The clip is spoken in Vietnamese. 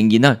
仍然啊